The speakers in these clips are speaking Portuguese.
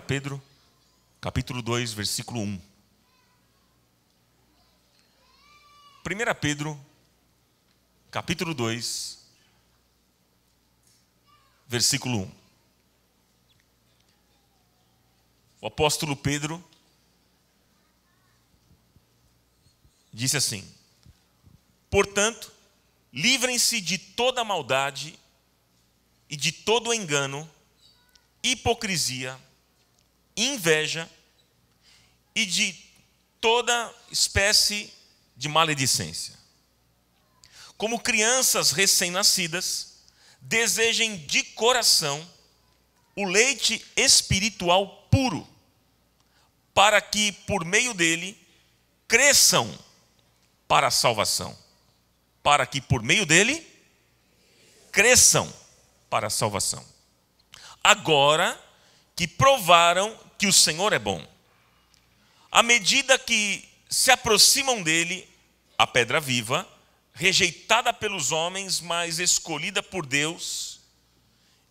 Pedro, capítulo 2, versículo 1. 1 Pedro, capítulo 2, versículo 1. O apóstolo Pedro disse assim: Portanto, livrem-se de toda maldade e de todo engano, hipocrisia, inveja e de toda espécie de maledicência. Como crianças recém-nascidas, desejem de coração o leite espiritual puro, para que por meio dele cresçam para a salvação. Para que por meio dele cresçam para a salvação. Agora que provaram que o Senhor é bom. À medida que se aproximam dele, a pedra viva, rejeitada pelos homens, mas escolhida por Deus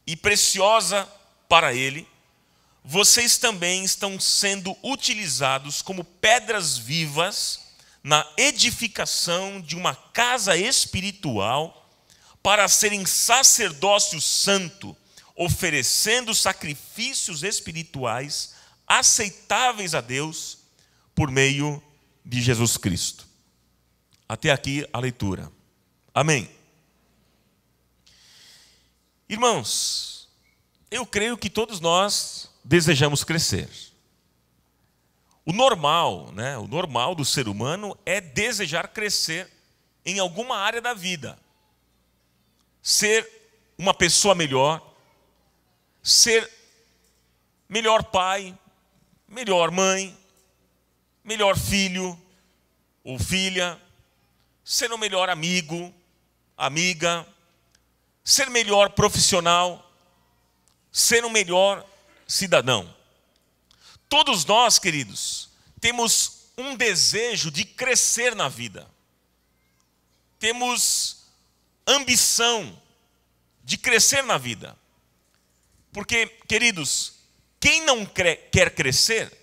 e preciosa para ele, vocês também estão sendo utilizados como pedras vivas na edificação de uma casa espiritual para serem sacerdócio santo, oferecendo sacrifícios espirituais aceitáveis a Deus por meio de Jesus Cristo. Até aqui a leitura. Amém. Irmãos, eu creio que todos nós desejamos crescer. O normal, né, o normal do ser humano é desejar crescer em alguma área da vida. Ser uma pessoa melhor, ser melhor pai, melhor mãe, melhor filho ou filha, ser o melhor amigo, amiga, ser melhor profissional, ser o melhor cidadão. Todos nós, queridos, temos um desejo de crescer na vida. Temos ambição de crescer na vida. Porque, queridos, quem não quer crescer,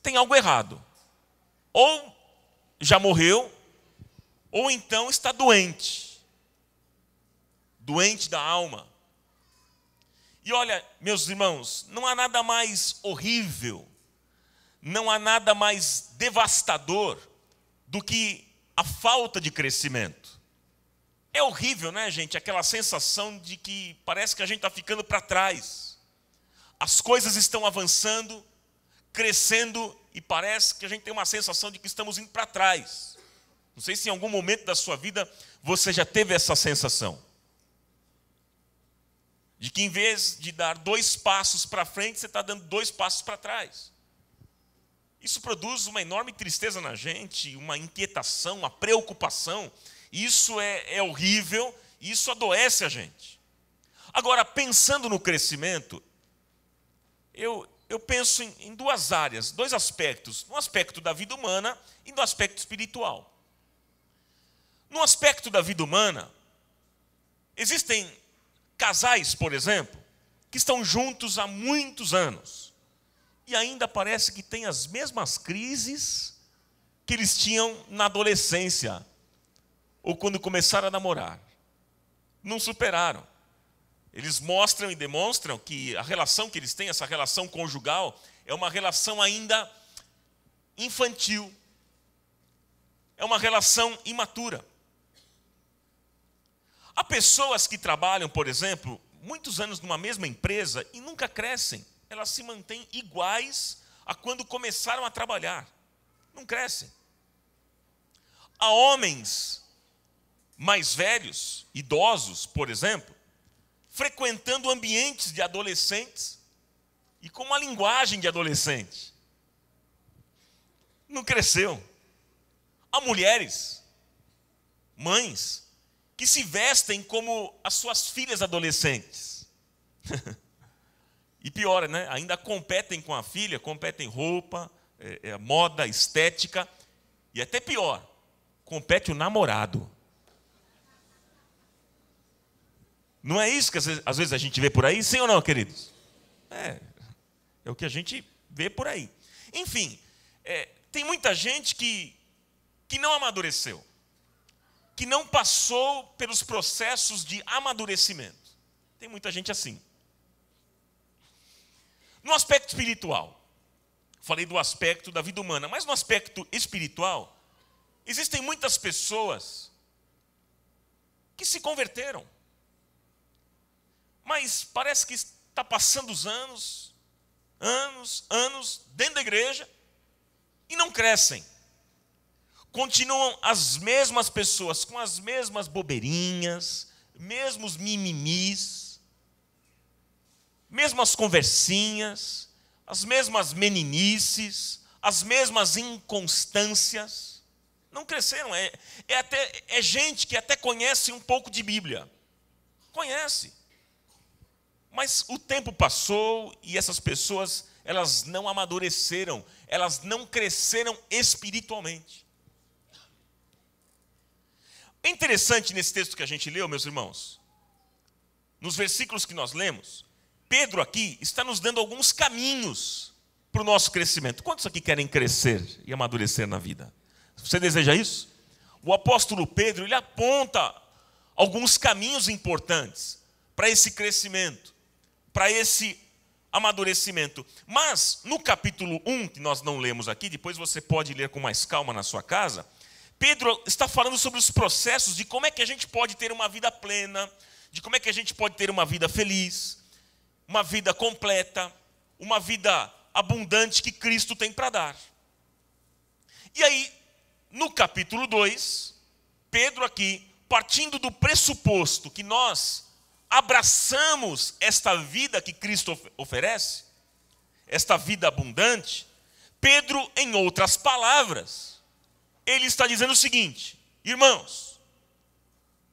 tem algo errado. Ou já morreu, ou então está doente. Doente da alma. E olha, meus irmãos, não há nada mais horrível, não há nada mais devastador do que a falta de crescimento. É horrível, né, gente? Aquela sensação de que parece que a gente está ficando para trás as coisas estão avançando, crescendo e parece que a gente tem uma sensação de que estamos indo para trás. Não sei se em algum momento da sua vida você já teve essa sensação. De que em vez de dar dois passos para frente, você está dando dois passos para trás. Isso produz uma enorme tristeza na gente, uma inquietação, uma preocupação. Isso é, é horrível, isso adoece a gente. Agora, pensando no crescimento, eu, eu penso em, em duas áreas, dois aspectos: no aspecto da vida humana e no aspecto espiritual. No aspecto da vida humana, existem casais, por exemplo, que estão juntos há muitos anos e ainda parece que têm as mesmas crises que eles tinham na adolescência ou quando começaram a namorar. Não superaram. Eles mostram e demonstram que a relação que eles têm, essa relação conjugal, é uma relação ainda infantil. É uma relação imatura. Há pessoas que trabalham, por exemplo, muitos anos numa mesma empresa e nunca crescem. Elas se mantêm iguais a quando começaram a trabalhar. Não crescem. Há homens mais velhos, idosos, por exemplo, frequentando ambientes de adolescentes e com uma linguagem de adolescente. Não cresceu. Há mulheres, mães, que se vestem como as suas filhas adolescentes. e pior, né? ainda competem com a filha, competem roupa, é, é, moda, estética. E até pior, compete o namorado. Não é isso que às vezes a gente vê por aí, sim ou não, queridos? É, é o que a gente vê por aí. Enfim, é, tem muita gente que, que não amadureceu, que não passou pelos processos de amadurecimento. Tem muita gente assim. No aspecto espiritual, falei do aspecto da vida humana, mas no aspecto espiritual, existem muitas pessoas que se converteram mas parece que está passando os anos, anos, anos, dentro da igreja, e não crescem. Continuam as mesmas pessoas com as mesmas bobeirinhas, mesmos mimimis, mesmas conversinhas, as mesmas meninices, as mesmas inconstâncias. Não cresceram. É, é, até, é gente que até conhece um pouco de Bíblia. Conhece. Mas o tempo passou e essas pessoas, elas não amadureceram, elas não cresceram espiritualmente. É interessante nesse texto que a gente leu, meus irmãos, nos versículos que nós lemos, Pedro aqui está nos dando alguns caminhos para o nosso crescimento. Quantos aqui querem crescer e amadurecer na vida? Você deseja isso? O apóstolo Pedro ele aponta alguns caminhos importantes para esse crescimento para esse amadurecimento. Mas no capítulo 1, que nós não lemos aqui, depois você pode ler com mais calma na sua casa, Pedro está falando sobre os processos de como é que a gente pode ter uma vida plena, de como é que a gente pode ter uma vida feliz, uma vida completa, uma vida abundante que Cristo tem para dar. E aí, no capítulo 2, Pedro aqui, partindo do pressuposto que nós abraçamos esta vida que Cristo oferece, esta vida abundante, Pedro, em outras palavras, ele está dizendo o seguinte: irmãos,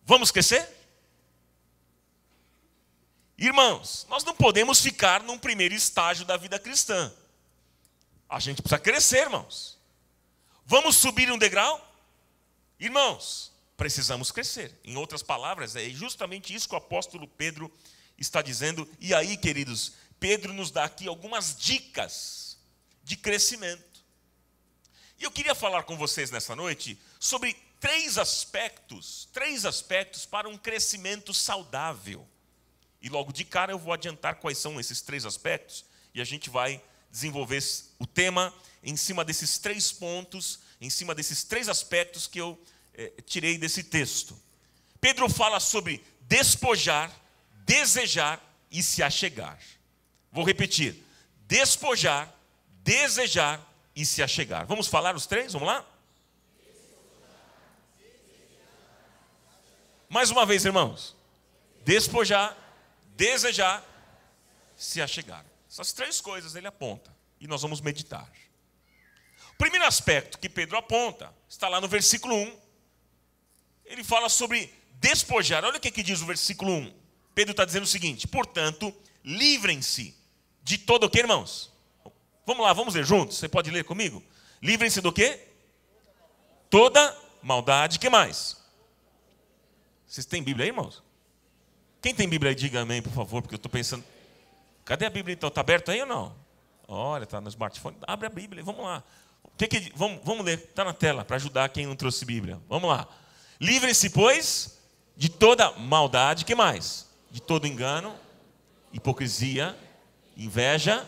vamos crescer? Irmãos, nós não podemos ficar num primeiro estágio da vida cristã. A gente precisa crescer, irmãos. Vamos subir um degrau? Irmãos, precisamos crescer. Em outras palavras, é justamente isso que o apóstolo Pedro está dizendo. E aí, queridos, Pedro nos dá aqui algumas dicas de crescimento. E eu queria falar com vocês nessa noite sobre três aspectos, três aspectos para um crescimento saudável. E logo de cara eu vou adiantar quais são esses três aspectos e a gente vai desenvolver o tema em cima desses três pontos, em cima desses três aspectos que eu é, tirei desse texto. Pedro fala sobre despojar, desejar e se achegar. Vou repetir: despojar, desejar e se achegar. Vamos falar os três? Vamos lá? Mais uma vez, irmãos. Despojar, desejar, se achegar. Essas três coisas ele aponta e nós vamos meditar. O primeiro aspecto que Pedro aponta está lá no versículo 1 ele fala sobre despojar. Olha o que, é que diz o versículo 1. Pedro está dizendo o seguinte: portanto, livrem-se de todo o que, irmãos? Vamos lá, vamos ler juntos. Você pode ler comigo? Livrem-se do que? Toda maldade. que mais? Vocês têm Bíblia aí, irmãos? Quem tem Bíblia aí, diga amém, por favor, porque eu estou pensando. Cadê a Bíblia então? Está aberta aí ou não? Olha, está no smartphone. Abre a Bíblia, vamos lá. Que que... Vamos, vamos ler, está na tela, para ajudar quem não trouxe Bíblia. Vamos lá livre se pois, de toda maldade, que mais? De todo engano, hipocrisia, inveja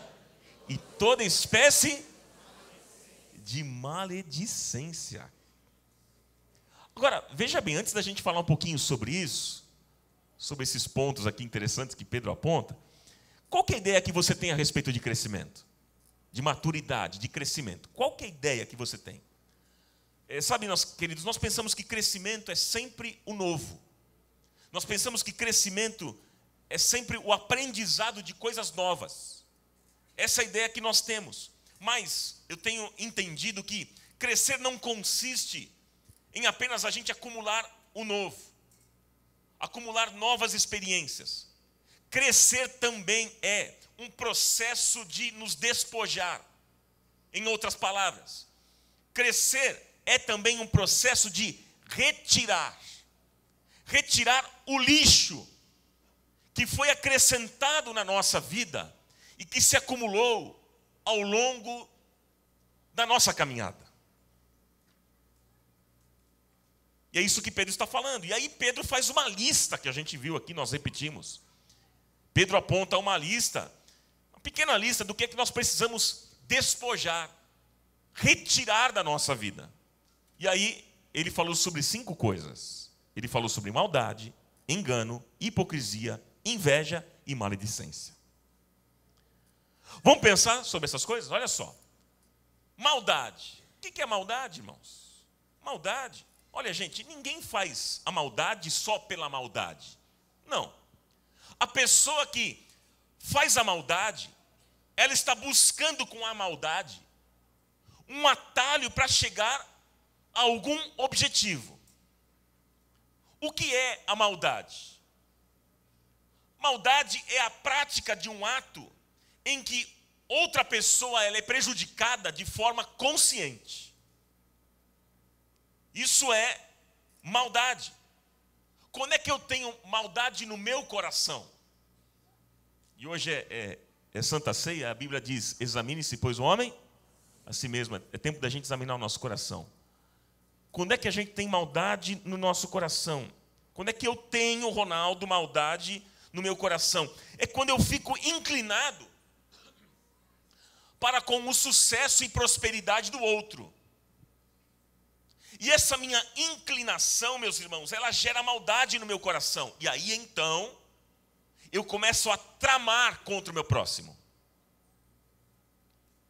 e toda espécie de maledicência. Agora, veja bem, antes da gente falar um pouquinho sobre isso, sobre esses pontos aqui interessantes que Pedro aponta, qual é a ideia que você tem a respeito de crescimento? De maturidade, de crescimento? Qual é a ideia que você tem? É, sabe, nós, queridos, nós pensamos que crescimento é sempre o novo. Nós pensamos que crescimento é sempre o aprendizado de coisas novas. Essa é a ideia que nós temos. Mas eu tenho entendido que crescer não consiste em apenas a gente acumular o novo, acumular novas experiências. Crescer também é um processo de nos despojar. Em outras palavras, crescer é também um processo de retirar retirar o lixo que foi acrescentado na nossa vida e que se acumulou ao longo da nossa caminhada. E é isso que Pedro está falando. E aí Pedro faz uma lista que a gente viu aqui, nós repetimos. Pedro aponta uma lista, uma pequena lista do que é que nós precisamos despojar, retirar da nossa vida. E aí ele falou sobre cinco coisas. Ele falou sobre maldade, engano, hipocrisia, inveja e maledicência. Vamos pensar sobre essas coisas? Olha só. Maldade. O que é maldade, irmãos? Maldade. Olha, gente, ninguém faz a maldade só pela maldade. Não. A pessoa que faz a maldade, ela está buscando com a maldade um atalho para chegar algum objetivo. O que é a maldade? Maldade é a prática de um ato em que outra pessoa ela é prejudicada de forma consciente. Isso é maldade. Quando é que eu tenho maldade no meu coração? E hoje é, é, é Santa Ceia, a Bíblia diz: examine-se, pois o homem a si mesmo. É, é tempo da gente examinar o nosso coração. Quando é que a gente tem maldade no nosso coração? Quando é que eu tenho, Ronaldo, maldade no meu coração? É quando eu fico inclinado para com o sucesso e prosperidade do outro. E essa minha inclinação, meus irmãos, ela gera maldade no meu coração. E aí então, eu começo a tramar contra o meu próximo.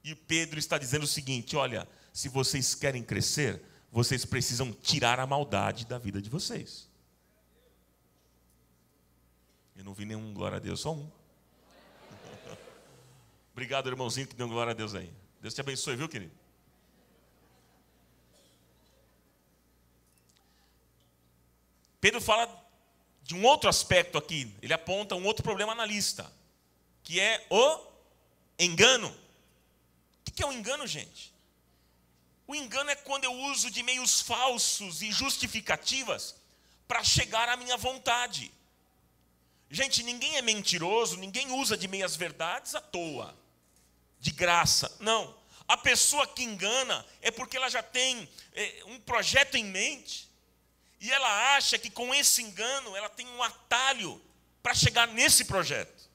E Pedro está dizendo o seguinte: olha, se vocês querem crescer, vocês precisam tirar a maldade da vida de vocês. Eu não vi nenhum glória a Deus, só um. Obrigado, irmãozinho, que deu glória a Deus aí. Deus te abençoe, viu, querido? Pedro fala de um outro aspecto aqui, ele aponta um outro problema na lista, que é o engano. O que é o um engano, gente? O engano é quando eu uso de meios falsos e justificativas para chegar à minha vontade. Gente, ninguém é mentiroso, ninguém usa de meias verdades à toa, de graça. Não. A pessoa que engana é porque ela já tem é, um projeto em mente e ela acha que com esse engano ela tem um atalho para chegar nesse projeto.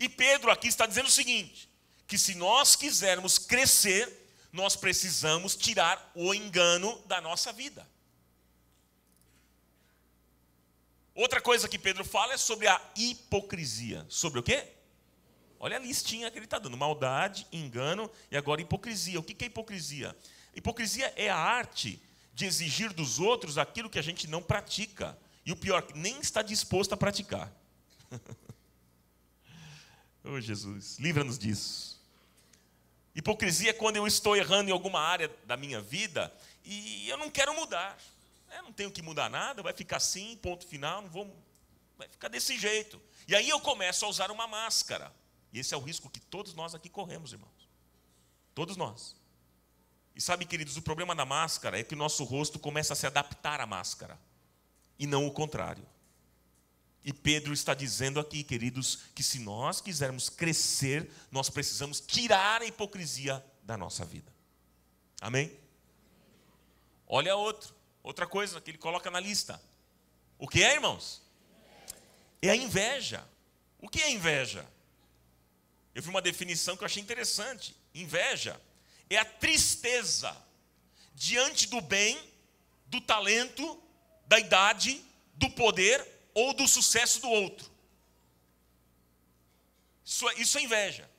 E Pedro aqui está dizendo o seguinte: que se nós quisermos crescer, nós precisamos tirar o engano da nossa vida. Outra coisa que Pedro fala é sobre a hipocrisia. Sobre o quê? Olha a listinha que ele está dando: maldade, engano e agora hipocrisia. O que é hipocrisia? Hipocrisia é a arte de exigir dos outros aquilo que a gente não pratica. E o pior, nem está disposto a praticar. oh, Jesus, livra-nos disso. Hipocrisia é quando eu estou errando em alguma área da minha vida e eu não quero mudar. Eu é, não tenho que mudar nada, vai ficar assim, ponto final, não vou, vai ficar desse jeito. E aí eu começo a usar uma máscara. E esse é o risco que todos nós aqui corremos, irmãos. Todos nós. E sabe, queridos, o problema da máscara é que o nosso rosto começa a se adaptar à máscara e não o contrário. E Pedro está dizendo aqui, queridos, que se nós quisermos crescer, nós precisamos tirar a hipocrisia da nossa vida. Amém? Olha outro, outra coisa que ele coloca na lista. O que é, irmãos? É a inveja. O que é inveja? Eu vi uma definição que eu achei interessante. Inveja é a tristeza diante do bem, do talento, da idade, do poder ou do sucesso do outro. Isso, é, isso é inveja.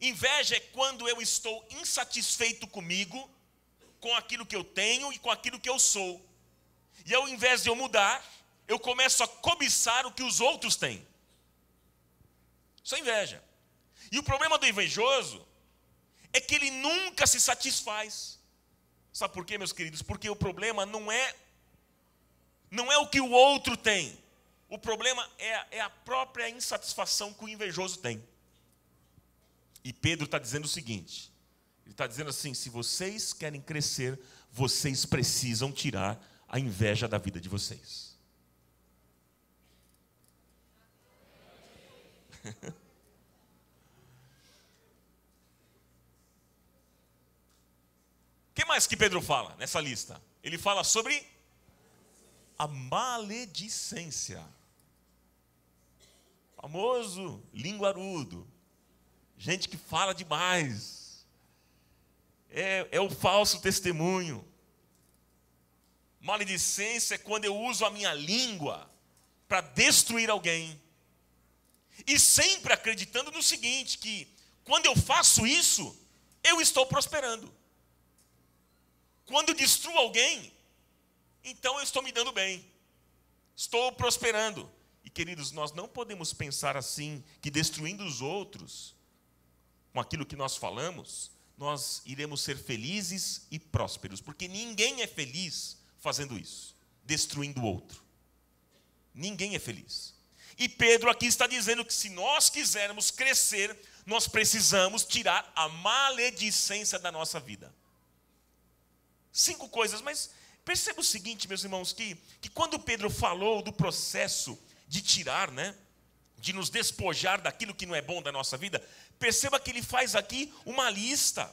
Inveja é quando eu estou insatisfeito comigo, com aquilo que eu tenho e com aquilo que eu sou. E ao invés de eu mudar, eu começo a cobiçar o que os outros têm. Isso é inveja. E o problema do invejoso é que ele nunca se satisfaz. Sabe por quê, meus queridos? Porque o problema não é não é o que o outro tem. O problema é, é a própria insatisfação que o invejoso tem. E Pedro está dizendo o seguinte: ele está dizendo assim, se vocês querem crescer, vocês precisam tirar a inveja da vida de vocês. que mais que Pedro fala nessa lista? Ele fala sobre a maledicência. Famoso linguarudo. Gente que fala demais. É, é o falso testemunho. Maledicência é quando eu uso a minha língua para destruir alguém. E sempre acreditando no seguinte: que quando eu faço isso, eu estou prosperando. Quando eu destruo alguém, então eu estou me dando bem, estou prosperando. E queridos, nós não podemos pensar assim, que destruindo os outros, com aquilo que nós falamos, nós iremos ser felizes e prósperos, porque ninguém é feliz fazendo isso, destruindo o outro. Ninguém é feliz. E Pedro aqui está dizendo que se nós quisermos crescer, nós precisamos tirar a maledicência da nossa vida. Cinco coisas, mas Perceba o seguinte, meus irmãos, que, que quando Pedro falou do processo de tirar, né? De nos despojar daquilo que não é bom da nossa vida, perceba que ele faz aqui uma lista.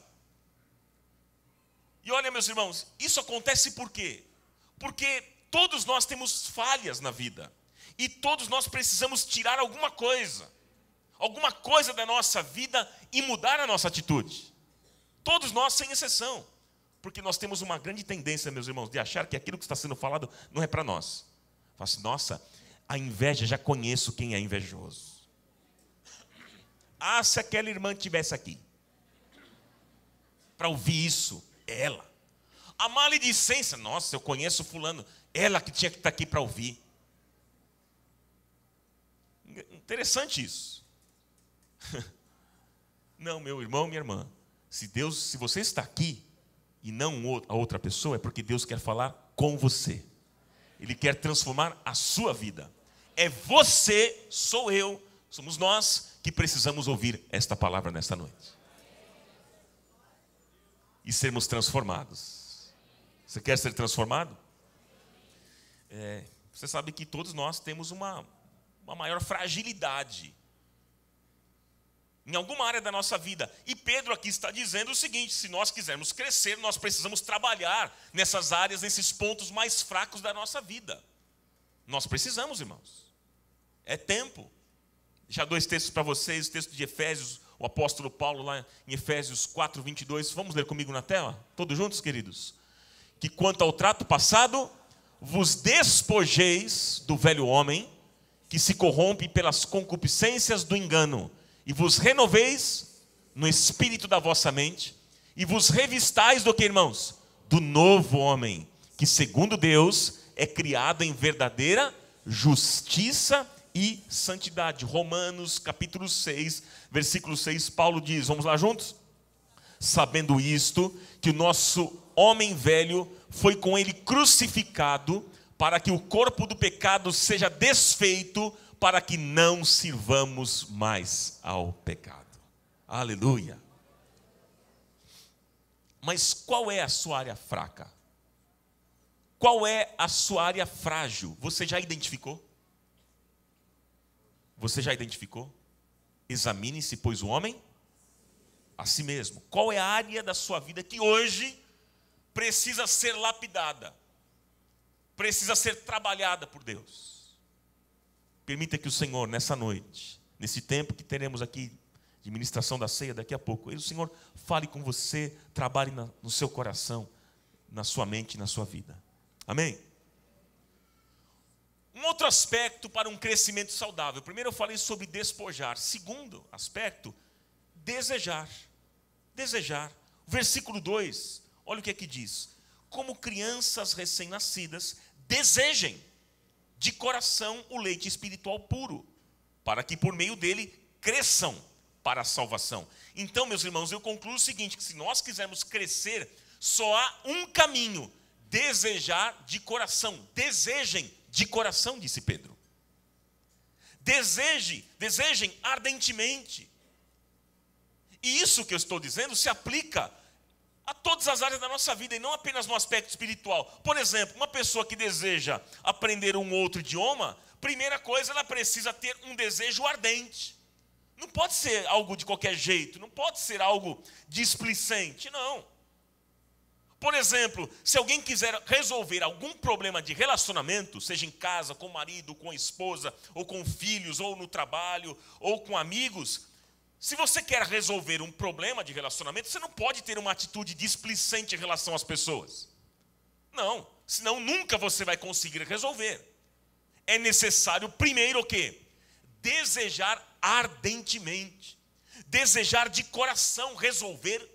E olha, meus irmãos, isso acontece por quê? Porque todos nós temos falhas na vida. E todos nós precisamos tirar alguma coisa. Alguma coisa da nossa vida e mudar a nossa atitude. Todos nós, sem exceção. Porque nós temos uma grande tendência, meus irmãos, de achar que aquilo que está sendo falado não é para nós. Fala faço, assim, nossa, a inveja, já conheço quem é invejoso. Ah, se aquela irmã tivesse aqui para ouvir isso, ela. A maledicência, nossa, eu conheço fulano, ela que tinha que estar tá aqui para ouvir. Interessante isso. Não, meu irmão, minha irmã, se Deus, se você está aqui, e não a outra pessoa, é porque Deus quer falar com você. Ele quer transformar a sua vida. É você, sou eu, somos nós que precisamos ouvir esta palavra nesta noite. E sermos transformados. Você quer ser transformado? É, você sabe que todos nós temos uma, uma maior fragilidade em alguma área da nossa vida. E Pedro aqui está dizendo o seguinte: se nós quisermos crescer, nós precisamos trabalhar nessas áreas, nesses pontos mais fracos da nossa vida. Nós precisamos, irmãos. É tempo. Já dois textos para vocês, o texto de Efésios, o apóstolo Paulo lá em Efésios 4, 22. Vamos ler comigo na tela? Todos juntos, queridos? Que quanto ao trato passado, vos despojeis do velho homem, que se corrompe pelas concupiscências do engano e vos renoveis no espírito da vossa mente, e vos revistais do que, irmãos? Do novo homem, que segundo Deus é criado em verdadeira justiça e santidade. Romanos capítulo 6, versículo 6, Paulo diz: Vamos lá juntos? Sabendo isto, que o nosso homem velho foi com ele crucificado, para que o corpo do pecado seja desfeito para que não sirvamos mais ao pecado. Aleluia. Mas qual é a sua área fraca? Qual é a sua área frágil? Você já identificou? Você já identificou? Examine-se, pois o homem a si mesmo. Qual é a área da sua vida que hoje precisa ser lapidada? Precisa ser trabalhada por Deus? Permita que o Senhor, nessa noite, nesse tempo que teremos aqui de ministração da ceia daqui a pouco, o Senhor fale com você, trabalhe no seu coração, na sua mente, na sua vida. Amém? Um outro aspecto para um crescimento saudável. Primeiro eu falei sobre despojar. Segundo aspecto, desejar. Desejar. Versículo 2, olha o que é que diz. Como crianças recém-nascidas, desejem de coração o leite espiritual puro, para que por meio dele cresçam para a salvação. Então, meus irmãos, eu concluo o seguinte: que se nós quisermos crescer, só há um caminho: desejar de coração. Desejem de coração, disse Pedro. Deseje, desejem ardentemente. E isso que eu estou dizendo se aplica a todas as áreas da nossa vida e não apenas no aspecto espiritual. Por exemplo, uma pessoa que deseja aprender um outro idioma, primeira coisa, ela precisa ter um desejo ardente. Não pode ser algo de qualquer jeito, não pode ser algo displicente, não. Por exemplo, se alguém quiser resolver algum problema de relacionamento, seja em casa, com o marido, com a esposa, ou com filhos, ou no trabalho, ou com amigos, se você quer resolver um problema de relacionamento, você não pode ter uma atitude displicente em relação às pessoas. Não, senão nunca você vai conseguir resolver. É necessário primeiro o quê? Desejar ardentemente, desejar de coração resolver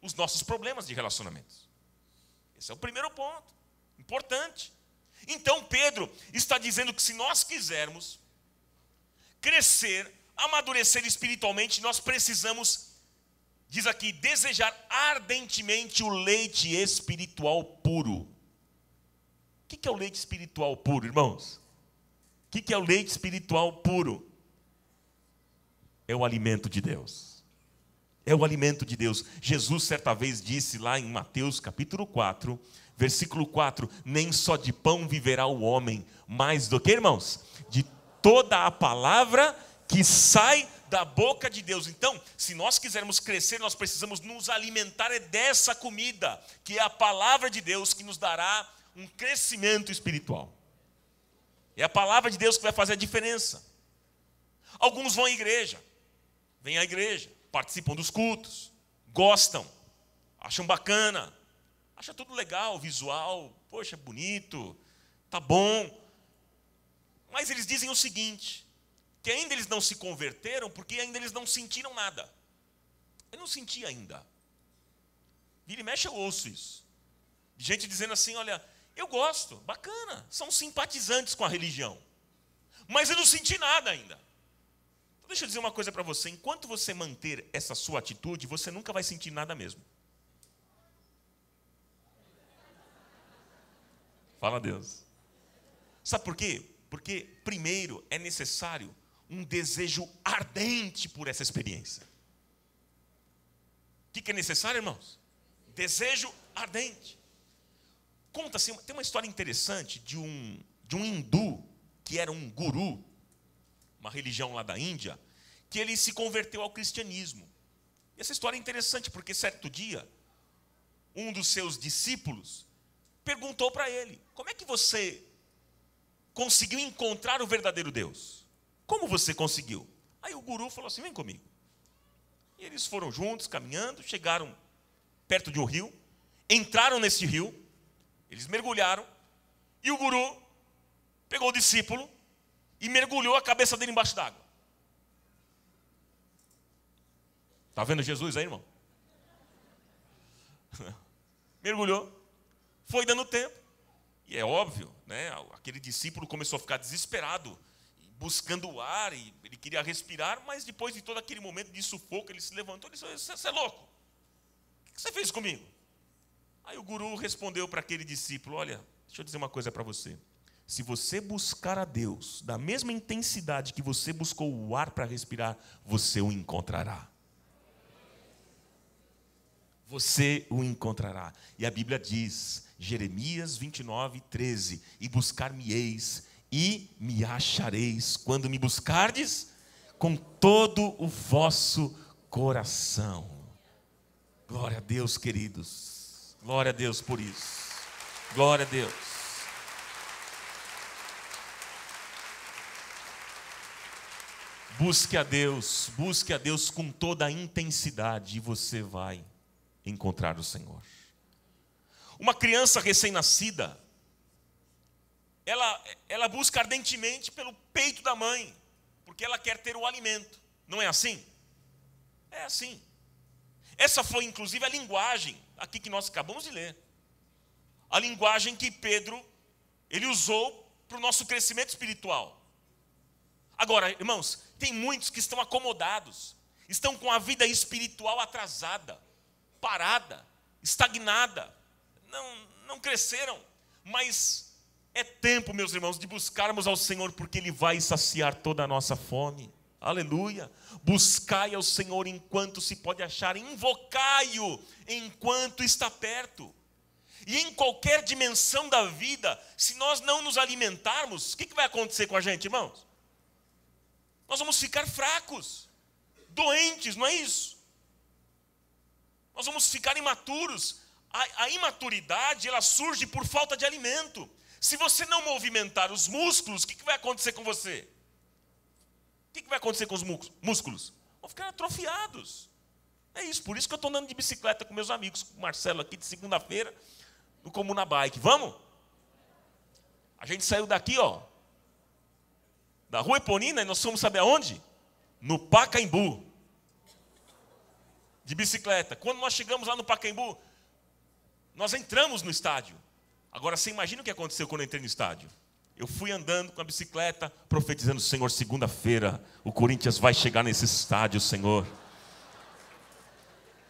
os nossos problemas de relacionamentos. Esse é o primeiro ponto, importante. Então Pedro está dizendo que se nós quisermos crescer amadurecer espiritualmente, nós precisamos, diz aqui, desejar ardentemente o leite espiritual puro. O que é o leite espiritual puro, irmãos? O que é o leite espiritual puro? É o alimento de Deus. É o alimento de Deus. Jesus, certa vez, disse lá em Mateus capítulo 4, versículo 4: Nem só de pão viverá o homem, mas do que, irmãos? De toda a palavra que sai da boca de Deus. Então, se nós quisermos crescer, nós precisamos nos alimentar é dessa comida, que é a palavra de Deus que nos dará um crescimento espiritual. É a palavra de Deus que vai fazer a diferença. Alguns vão à igreja, vêm à igreja, participam dos cultos, gostam, acham bacana, acham tudo legal, visual, poxa, bonito, tá bom. Mas eles dizem o seguinte: que ainda eles não se converteram porque ainda eles não sentiram nada. Eu não senti ainda. Vira e mexe, eu ouço isso. Gente dizendo assim: olha, eu gosto, bacana, são simpatizantes com a religião, mas eu não senti nada ainda. Então, deixa eu dizer uma coisa para você: enquanto você manter essa sua atitude, você nunca vai sentir nada mesmo. Fala a Deus. Sabe por quê? Porque, primeiro, é necessário um desejo ardente por essa experiência. O que, é necessário, irmãos? Desejo ardente. Conta-se, tem uma história interessante de um, de um hindu que era um guru, uma religião lá da Índia, que ele se converteu ao cristianismo. E essa história é interessante porque certo dia, um dos seus discípulos perguntou para ele: Como é que você conseguiu encontrar o verdadeiro Deus? Como você conseguiu? Aí o guru falou assim: Vem comigo. E eles foram juntos, caminhando, chegaram perto de um rio, entraram nesse rio, eles mergulharam, e o guru pegou o discípulo e mergulhou a cabeça dele embaixo d'água. Está vendo Jesus aí, irmão? mergulhou, foi dando tempo, e é óbvio, né? aquele discípulo começou a ficar desesperado buscando ar, e ele queria respirar, mas depois de todo aquele momento de sufoco, ele se levantou e disse: Você é louco? O que você fez comigo? Aí o guru respondeu para aquele discípulo: Olha, deixa eu dizer uma coisa para você. Se você buscar a Deus da mesma intensidade que você buscou o ar para respirar, você o encontrará. Você o encontrará. E a Bíblia diz, Jeremias 29, 13: E buscar-me-eis e me achareis quando me buscardes com todo o vosso coração. Glória a Deus, queridos. Glória a Deus por isso. Glória a Deus. Busque a Deus, busque a Deus com toda a intensidade e você vai encontrar o Senhor. Uma criança recém-nascida, ela, ela busca ardentemente pelo peito da mãe, porque ela quer ter o alimento. Não é assim? É assim. Essa foi, inclusive, a linguagem aqui que nós acabamos de ler. A linguagem que Pedro ele usou para o nosso crescimento espiritual. Agora, irmãos, tem muitos que estão acomodados, estão com a vida espiritual atrasada, parada, estagnada, não, não cresceram, mas é tempo, meus irmãos, de buscarmos ao Senhor, porque Ele vai saciar toda a nossa fome. Aleluia. Buscai ao Senhor enquanto se pode achar, invocai-o enquanto está perto. E em qualquer dimensão da vida, se nós não nos alimentarmos, o que vai acontecer com a gente, irmãos? Nós vamos ficar fracos, doentes, não é isso? Nós vamos ficar imaturos. A, a imaturidade ela surge por falta de alimento. Se você não movimentar os músculos, o que, que vai acontecer com você? O que, que vai acontecer com os músculos? Vão ficar atrofiados. É isso, por isso que eu estou andando de bicicleta com meus amigos, com o Marcelo aqui de segunda-feira, no Comuna Bike. Vamos? A gente saiu daqui, ó, da Rua Eponina, e nós fomos saber aonde? No Pacaembu. De bicicleta. Quando nós chegamos lá no Pacaembu, nós entramos no estádio. Agora você imagina o que aconteceu quando eu entrei no estádio. Eu fui andando com a bicicleta, profetizando: Senhor, segunda-feira o Corinthians vai chegar nesse estádio, Senhor.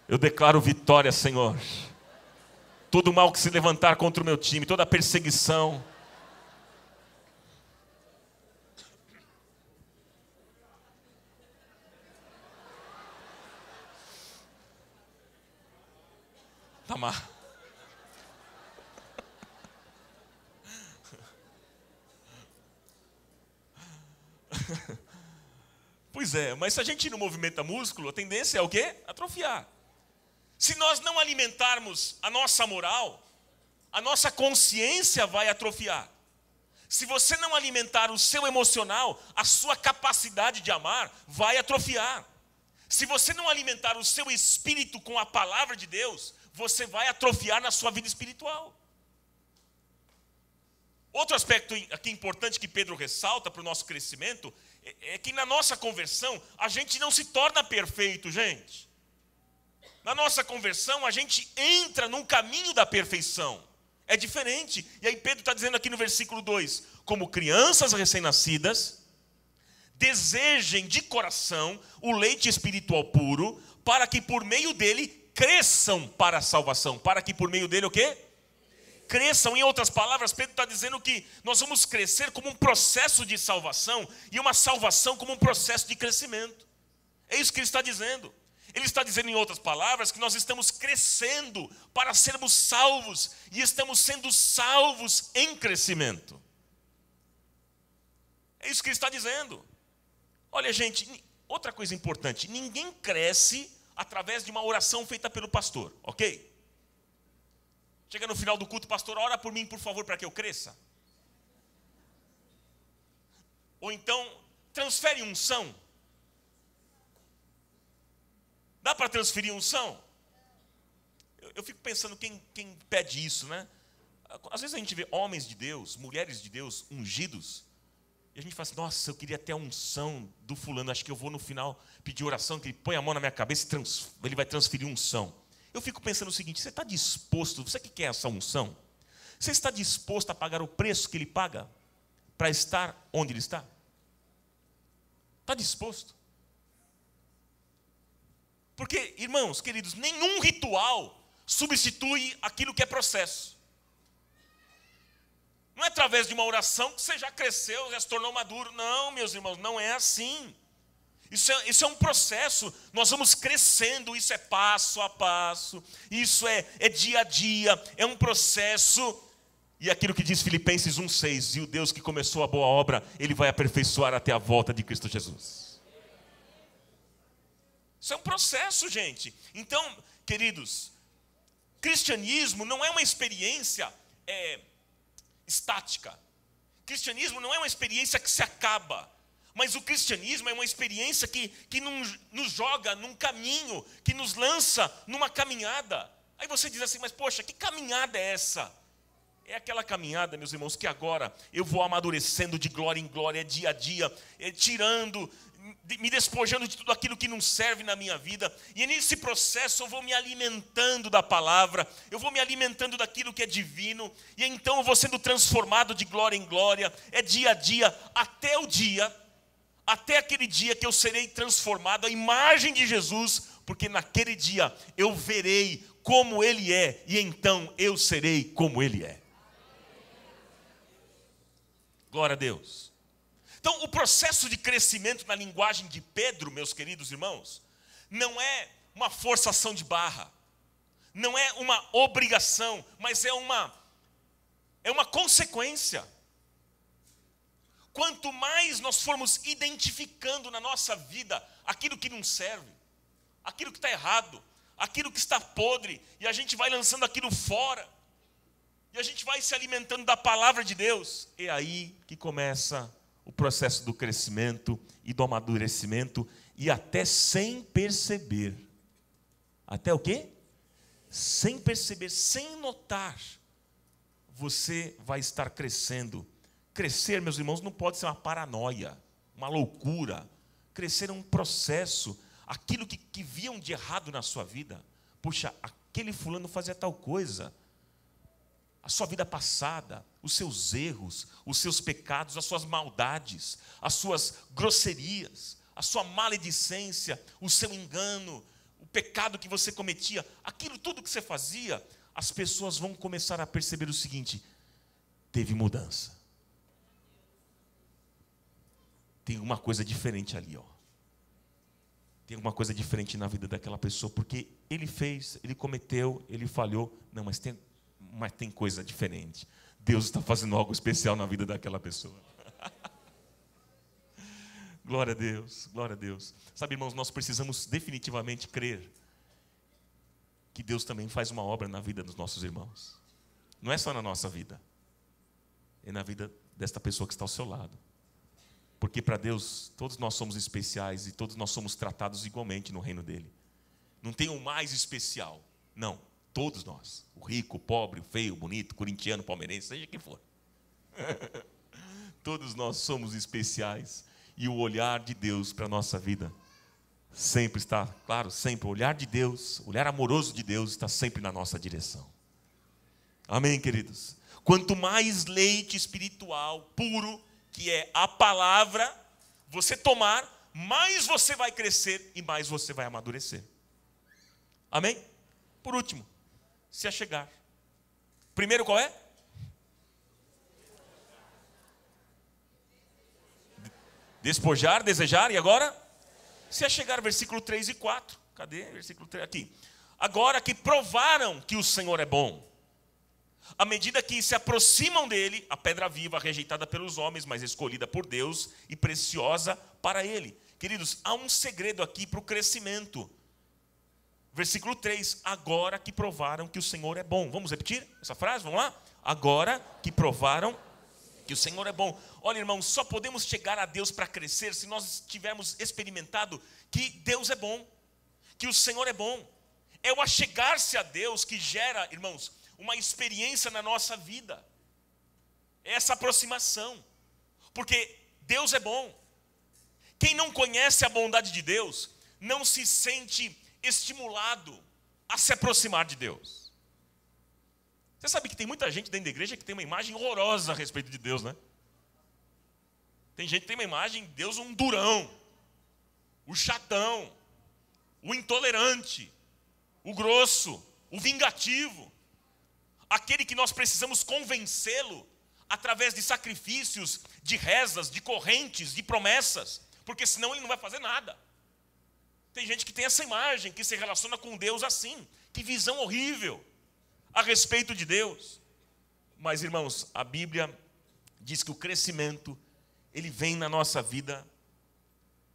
Eu declaro vitória, Senhor. Todo mal que se levantar contra o meu time, toda perseguição. mal. pois é, mas se a gente não movimenta músculo, a tendência é o quê? Atrofiar. Se nós não alimentarmos a nossa moral, a nossa consciência vai atrofiar. Se você não alimentar o seu emocional, a sua capacidade de amar vai atrofiar. Se você não alimentar o seu espírito com a palavra de Deus, você vai atrofiar na sua vida espiritual. Outro aspecto aqui importante que Pedro ressalta para o nosso crescimento é, é que na nossa conversão a gente não se torna perfeito, gente. Na nossa conversão a gente entra num caminho da perfeição. É diferente. E aí Pedro está dizendo aqui no versículo 2: como crianças recém-nascidas, desejem de coração o leite espiritual puro, para que por meio dele cresçam para a salvação. Para que por meio dele o quê? cresçam. Em outras palavras, Pedro está dizendo que nós vamos crescer como um processo de salvação e uma salvação como um processo de crescimento. É isso que ele está dizendo. Ele está dizendo, em outras palavras, que nós estamos crescendo para sermos salvos e estamos sendo salvos em crescimento. É isso que ele está dizendo. Olha, gente, outra coisa importante: ninguém cresce através de uma oração feita pelo pastor, ok? Chega no final do culto, pastor, ora por mim, por favor, para que eu cresça. Ou então, transfere unção. Dá para transferir unção? Eu, eu, fico pensando quem, quem pede isso, né? Às vezes a gente vê homens de Deus, mulheres de Deus ungidos, e a gente fala assim: nossa, eu queria ter a unção do fulano, acho que eu vou no final pedir oração, que ele põe a mão na minha cabeça e trans, ele vai transferir unção. Eu fico pensando o seguinte: você está disposto, você que quer essa unção, você está disposto a pagar o preço que ele paga para estar onde ele está? Está disposto? Porque, irmãos, queridos, nenhum ritual substitui aquilo que é processo. Não é através de uma oração que você já cresceu, já se tornou maduro. Não, meus irmãos, não é assim. Isso é, isso é um processo, nós vamos crescendo, isso é passo a passo, isso é, é dia a dia, é um processo. E aquilo que diz Filipenses 1,6: E o Deus que começou a boa obra, ele vai aperfeiçoar até a volta de Cristo Jesus. Isso é um processo, gente. Então, queridos, cristianismo não é uma experiência é, estática. Cristianismo não é uma experiência que se acaba. Mas o cristianismo é uma experiência que, que num, nos joga num caminho, que nos lança numa caminhada. Aí você diz assim, mas poxa, que caminhada é essa? É aquela caminhada, meus irmãos, que agora eu vou amadurecendo de glória em glória, dia a dia, é, tirando, me despojando de tudo aquilo que não serve na minha vida. E nesse processo eu vou me alimentando da palavra, eu vou me alimentando daquilo que é divino, e então eu vou sendo transformado de glória em glória, é dia a dia, até o dia até aquele dia que eu serei transformado à imagem de Jesus, porque naquele dia eu verei como Ele é, e então eu serei como Ele é. Glória a Deus. Então, o processo de crescimento na linguagem de Pedro, meus queridos irmãos, não é uma forçação de barra, não é uma obrigação, mas é uma é uma consequência. Quanto mais nós formos identificando na nossa vida aquilo que não serve, aquilo que está errado, aquilo que está podre, e a gente vai lançando aquilo fora, e a gente vai se alimentando da palavra de Deus, é aí que começa o processo do crescimento e do amadurecimento, e até sem perceber. Até o quê? Sem perceber, sem notar, você vai estar crescendo Crescer, meus irmãos, não pode ser uma paranoia, uma loucura. Crescer é um processo. Aquilo que, que viam de errado na sua vida, puxa, aquele fulano fazia tal coisa. A sua vida passada, os seus erros, os seus pecados, as suas maldades, as suas grosserias, a sua maledicência, o seu engano, o pecado que você cometia, aquilo tudo que você fazia, as pessoas vão começar a perceber o seguinte: teve mudança. tem uma coisa diferente ali, ó. Tem alguma coisa diferente na vida daquela pessoa, porque ele fez, ele cometeu, ele falhou. Não, mas tem, mas tem coisa diferente. Deus está fazendo algo especial na vida daquela pessoa. glória a Deus, glória a Deus. Sabe, irmãos, nós precisamos definitivamente crer que Deus também faz uma obra na vida dos nossos irmãos. Não é só na nossa vida, é na vida desta pessoa que está ao seu lado. Porque para Deus, todos nós somos especiais e todos nós somos tratados igualmente no reino dele. Não tem um mais especial. Não, todos nós. O rico, o pobre, o feio, o bonito, o corintiano, o palmeirense, seja quem for. todos nós somos especiais e o olhar de Deus para a nossa vida sempre está, claro, sempre o olhar de Deus, o olhar amoroso de Deus está sempre na nossa direção. Amém, queridos. Quanto mais leite espiritual puro que é a palavra, você tomar, mais você vai crescer e mais você vai amadurecer. Amém? Por último, se achegar. Primeiro qual é? Despojar, desejar e agora? Se achegar, versículo 3 e 4. Cadê? Versículo 3 aqui. Agora que provaram que o Senhor é bom à medida que se aproximam dele, a pedra viva, rejeitada pelos homens, mas escolhida por Deus e preciosa para ele. Queridos, há um segredo aqui para o crescimento. Versículo 3: Agora que provaram que o Senhor é bom. Vamos repetir essa frase? Vamos lá? Agora que provaram que o Senhor é bom. Olha, irmão, só podemos chegar a Deus para crescer se nós tivermos experimentado que Deus é bom, que o Senhor é bom. É o achegar-se a Deus que gera, irmãos, uma experiência na nossa vida. É essa aproximação. Porque Deus é bom. Quem não conhece a bondade de Deus não se sente estimulado a se aproximar de Deus. Você sabe que tem muita gente dentro da igreja que tem uma imagem horrorosa a respeito de Deus, né? Tem gente que tem uma imagem de Deus um durão, o chatão, o intolerante, o grosso, o vingativo aquele que nós precisamos convencê-lo através de sacrifícios, de rezas, de correntes, de promessas, porque senão ele não vai fazer nada. Tem gente que tem essa imagem, que se relaciona com Deus assim. Que visão horrível a respeito de Deus. Mas, irmãos, a Bíblia diz que o crescimento, ele vem na nossa vida,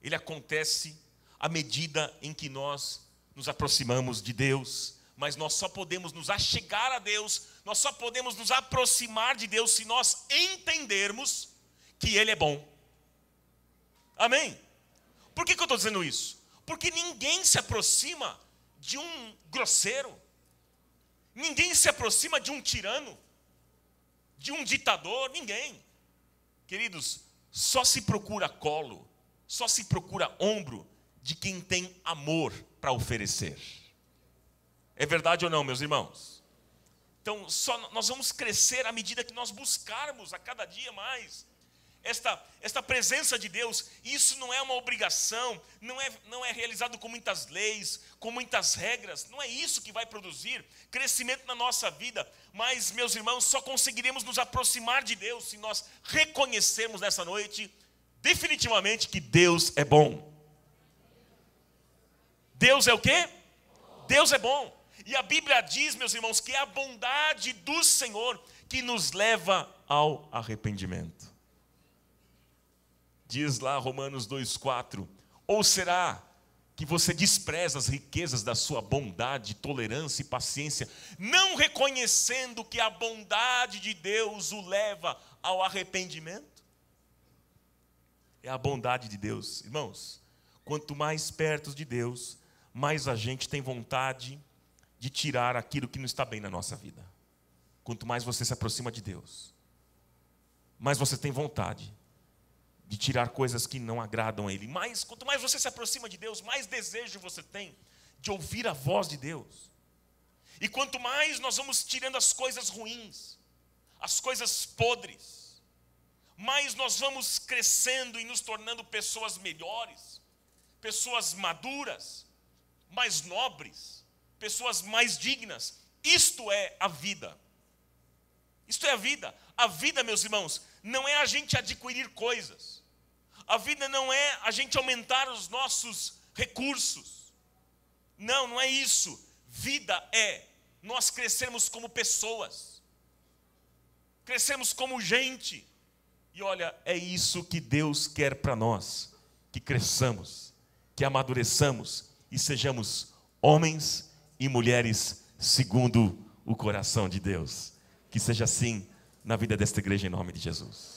ele acontece à medida em que nós nos aproximamos de Deus mas nós só podemos nos achegar a Deus, nós só podemos nos aproximar de Deus se nós entendermos que Ele é bom. Amém? Por que, que eu estou dizendo isso? Porque ninguém se aproxima de um grosseiro, ninguém se aproxima de um tirano, de um ditador, ninguém. Queridos, só se procura colo, só se procura ombro de quem tem amor para oferecer. É verdade ou não, meus irmãos? Então, só nós vamos crescer à medida que nós buscarmos a cada dia mais esta, esta presença de Deus. Isso não é uma obrigação, não é, não é realizado com muitas leis, com muitas regras. Não é isso que vai produzir crescimento na nossa vida. Mas, meus irmãos, só conseguiremos nos aproximar de Deus se nós reconhecermos nessa noite definitivamente que Deus é bom. Deus é o quê? Deus é bom. E a Bíblia diz, meus irmãos, que é a bondade do Senhor que nos leva ao arrependimento. Diz lá Romanos 2,4: Ou será que você despreza as riquezas da sua bondade, tolerância e paciência, não reconhecendo que a bondade de Deus o leva ao arrependimento? É a bondade de Deus, irmãos. Quanto mais perto de Deus, mais a gente tem vontade de de tirar aquilo que não está bem na nossa vida. Quanto mais você se aproxima de Deus, mais você tem vontade de tirar coisas que não agradam a Ele. Mais, quanto mais você se aproxima de Deus, mais desejo você tem de ouvir a voz de Deus. E quanto mais nós vamos tirando as coisas ruins, as coisas podres, mais nós vamos crescendo e nos tornando pessoas melhores, pessoas maduras, mais nobres, pessoas mais dignas. Isto é a vida. Isto é a vida. A vida, meus irmãos, não é a gente adquirir coisas. A vida não é a gente aumentar os nossos recursos. Não, não é isso. Vida é nós crescermos como pessoas, Crescemos como gente. E olha, é isso que Deus quer para nós: que cresçamos, que amadureçamos e sejamos homens e mulheres segundo o coração de Deus. Que seja assim na vida desta igreja em nome de Jesus.